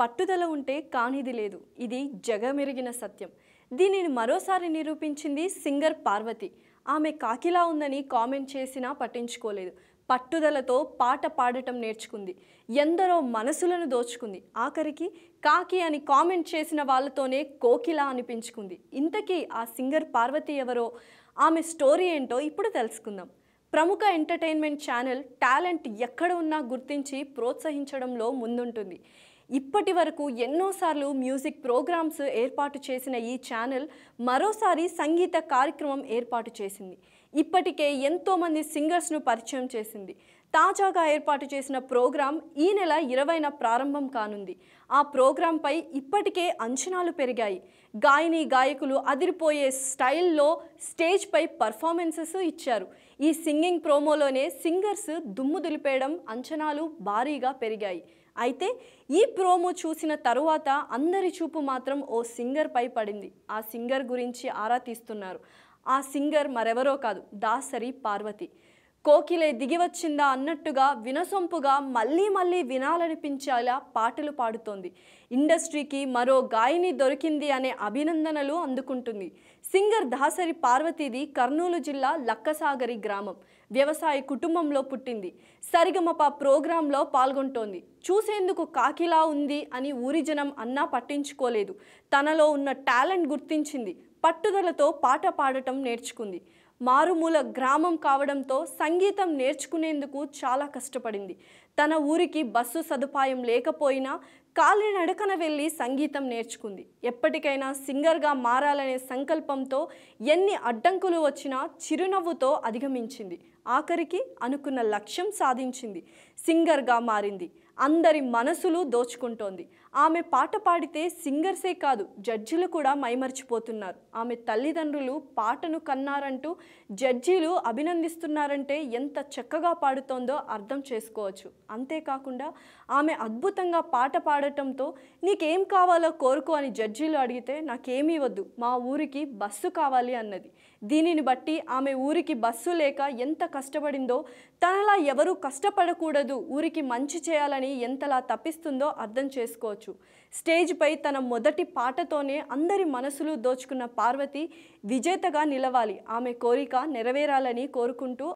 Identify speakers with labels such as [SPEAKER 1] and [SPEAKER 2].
[SPEAKER 1] పట్టుదల ఉంటే కానిది లేదు ఇది జగమెరిగిన సత్యం దీనిని మరోసారి నిరూపించింది సింగర్ పార్వతి ఆమె కాకిలా ఉందని కామెంట్ చేసినా పట్టించుకోలేదు పట్టుదలతో పాట పాడటం నేర్చుకుంది ఎందరో మనసులను దోచుకుంది ఆఖరికి కాకి అని కామెంట్ చేసిన వాళ్ళతోనే కోకిలా అనిపించుకుంది ఇంతకీ ఆ సింగర్ పార్వతి ఎవరో ఆమె స్టోరీ ఏంటో ఇప్పుడు తెలుసుకుందాం ప్రముఖ ఎంటర్టైన్మెంట్ ఛానల్ టాలెంట్ ఎక్కడ ఉన్నా గుర్తించి ప్రోత్సహించడంలో ముందుంటుంది ఇప్పటి వరకు ఎన్నోసార్లు మ్యూజిక్ ప్రోగ్రామ్స్ ఏర్పాటు చేసిన ఈ ఛానల్ మరోసారి సంగీత కార్యక్రమం ఏర్పాటు చేసింది ఇప్పటికే ఎంతోమంది సింగర్స్ను పరిచయం చేసింది తాజాగా ఏర్పాటు చేసిన ప్రోగ్రాం ఈ నెల ఇరవైన ప్రారంభం కానుంది ఆ ప్రోగ్రాంపై ఇప్పటికే అంచనాలు పెరిగాయి గాయని గాయకులు అదిరిపోయే స్టైల్లో స్టేజ్పై పర్ఫార్మెన్సెస్ ఇచ్చారు ఈ సింగింగ్ ప్రోమోలోనే సింగర్స్ దుమ్ము దులిపేయడం అంచనాలు భారీగా పెరిగాయి అయితే ఈ ప్రోమో చూసిన తరువాత అందరి చూపు మాత్రం ఓ సింగర్పై పడింది ఆ సింగర్ గురించి ఆరా తీస్తున్నారు ఆ సింగర్ మరెవరో కాదు దాసరి పార్వతి కోకిలే దిగివచ్చిందా అన్నట్టుగా వినసొంపుగా మళ్ళీ మళ్ళీ వినాలనిపించేలా పాటలు పాడుతోంది ఇండస్ట్రీకి మరో గాయని దొరికింది అనే అభినందనలు అందుకుంటుంది సింగర్ దాసరి పార్వతీది కర్నూలు జిల్లా లక్కసాగరి గ్రామం వ్యవసాయ కుటుంబంలో పుట్టింది సరిగమప ప్రోగ్రాంలో పాల్గొంటోంది చూసేందుకు కాకిలా ఉంది అని ఊరి జనం అన్నా పట్టించుకోలేదు తనలో ఉన్న టాలెంట్ గుర్తించింది పట్టుదలతో పాట పాడటం నేర్చుకుంది మారుమూల గ్రామం కావడంతో సంగీతం నేర్చుకునేందుకు చాలా కష్టపడింది తన ఊరికి బస్సు సదుపాయం లేకపోయినా కాలినడకన వెళ్ళి సంగీతం నేర్చుకుంది ఎప్పటికైనా సింగర్గా మారాలనే సంకల్పంతో ఎన్ని అడ్డంకులు వచ్చినా చిరునవ్వుతో అధిగమించింది ఆఖరికి అనుకున్న లక్ష్యం సాధించింది సింగర్గా మారింది అందరి మనసులు దోచుకుంటోంది ఆమె పాట పాడితే సింగర్సే కాదు జడ్జీలు కూడా మైమర్చిపోతున్నారు ఆమె తల్లిదండ్రులు పాటను కన్నారంటూ జడ్జీలు అభినందిస్తున్నారంటే ఎంత చక్కగా పాడుతోందో అర్థం చేసుకోవచ్చు అంతేకాకుండా ఆమె అద్భుతంగా పాట పాడటంతో నీకేం కావాలో కోరుకో అని జడ్జీలు అడిగితే నాకేమీ వద్దు మా ఊరికి బస్సు కావాలి అన్నది దీనిని బట్టి ఆమె ఊరికి బస్సు లేక ఎంత కష్టపడిందో తనలా ఎవరూ కష్టపడకూడదు ఊరికి మంచి చేయాలని అమ్మాయి ఎంతలా తప్పిస్తుందో అర్థం చేసుకోవచ్చు స్టేజ్పై తన మొదటి పాటతోనే అందరి మనసులు దోచుకున్న పార్వతి విజేతగా నిలవాలి ఆమె కోరిక నెరవేరాలని కోరుకుంటూ